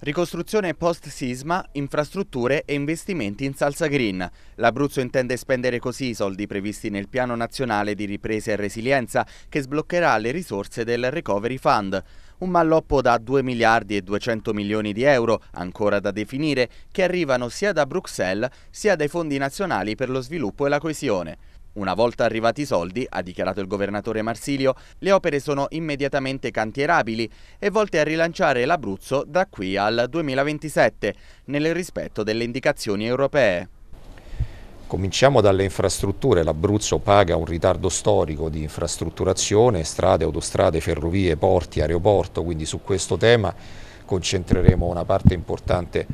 Ricostruzione post-sisma, infrastrutture e investimenti in salsa green. L'Abruzzo intende spendere così i soldi previsti nel Piano Nazionale di Ripresa e Resilienza che sbloccherà le risorse del Recovery Fund. Un malloppo da 2 miliardi e 200 milioni di euro, ancora da definire, che arrivano sia da Bruxelles sia dai fondi nazionali per lo sviluppo e la coesione. Una volta arrivati i soldi, ha dichiarato il governatore Marsilio, le opere sono immediatamente cantierabili e volte a rilanciare l'Abruzzo da qui al 2027, nel rispetto delle indicazioni europee. Cominciamo dalle infrastrutture, l'Abruzzo paga un ritardo storico di infrastrutturazione, strade, autostrade, ferrovie, porti, aeroporto, quindi su questo tema concentreremo una parte importante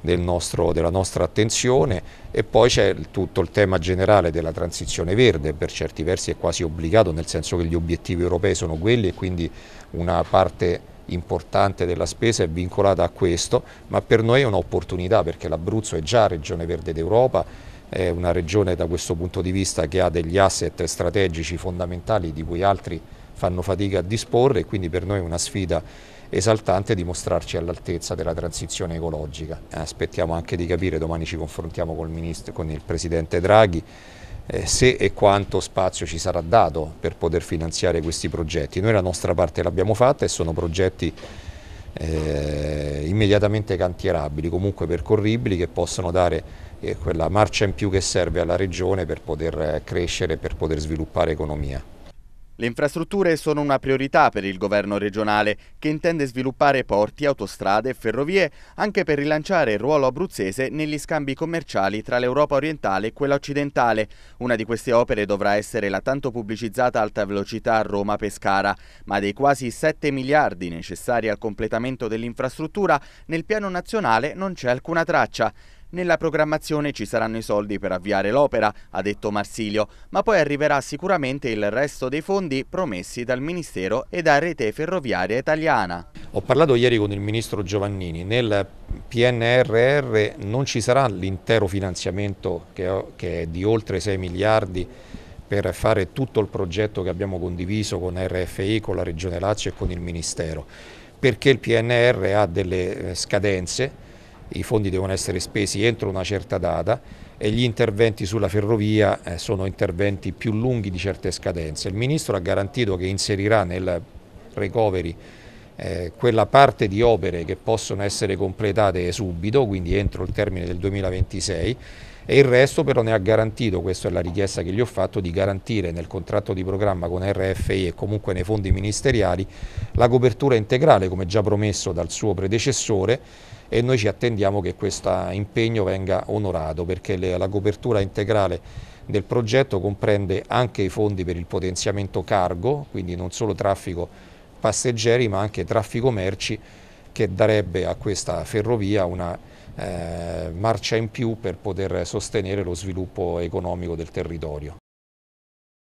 del nostro, della nostra attenzione e poi c'è tutto il tema generale della transizione verde, per certi versi è quasi obbligato nel senso che gli obiettivi europei sono quelli e quindi una parte importante della spesa è vincolata a questo, ma per noi è un'opportunità perché l'Abruzzo è già regione verde d'Europa, è una regione da questo punto di vista che ha degli asset strategici fondamentali di cui altri fanno fatica a disporre e quindi per noi è una sfida esaltante dimostrarci all'altezza della transizione ecologica. Aspettiamo anche di capire, domani ci confrontiamo col ministro, con il Presidente Draghi, eh, se e quanto spazio ci sarà dato per poter finanziare questi progetti. Noi la nostra parte l'abbiamo fatta e sono progetti eh, immediatamente cantierabili, comunque percorribili, che possono dare eh, quella marcia in più che serve alla Regione per poter eh, crescere, per poter sviluppare economia. Le infrastrutture sono una priorità per il governo regionale che intende sviluppare porti, autostrade e ferrovie anche per rilanciare il ruolo abruzzese negli scambi commerciali tra l'Europa orientale e quella occidentale. Una di queste opere dovrà essere la tanto pubblicizzata alta velocità Roma-Pescara, ma dei quasi 7 miliardi necessari al completamento dell'infrastruttura nel piano nazionale non c'è alcuna traccia. Nella programmazione ci saranno i soldi per avviare l'opera, ha detto Marsilio, ma poi arriverà sicuramente il resto dei fondi promessi dal Ministero e da Rete Ferroviaria Italiana. Ho parlato ieri con il Ministro Giovannini, nel PNRR non ci sarà l'intero finanziamento che è di oltre 6 miliardi per fare tutto il progetto che abbiamo condiviso con RFI, con la Regione Lazio e con il Ministero, perché il PNR ha delle eh, scadenze i fondi devono essere spesi entro una certa data e gli interventi sulla ferrovia eh, sono interventi più lunghi di certe scadenze. Il Ministro ha garantito che inserirà nel recovery eh, quella parte di opere che possono essere completate subito, quindi entro il termine del 2026, e il resto però ne ha garantito, questa è la richiesta che gli ho fatto, di garantire nel contratto di programma con RFI e comunque nei fondi ministeriali la copertura integrale come già promesso dal suo predecessore e noi ci attendiamo che questo impegno venga onorato perché la copertura integrale del progetto comprende anche i fondi per il potenziamento cargo, quindi non solo traffico passeggeri ma anche traffico merci che darebbe a questa ferrovia una eh, marcia in più per poter sostenere lo sviluppo economico del territorio.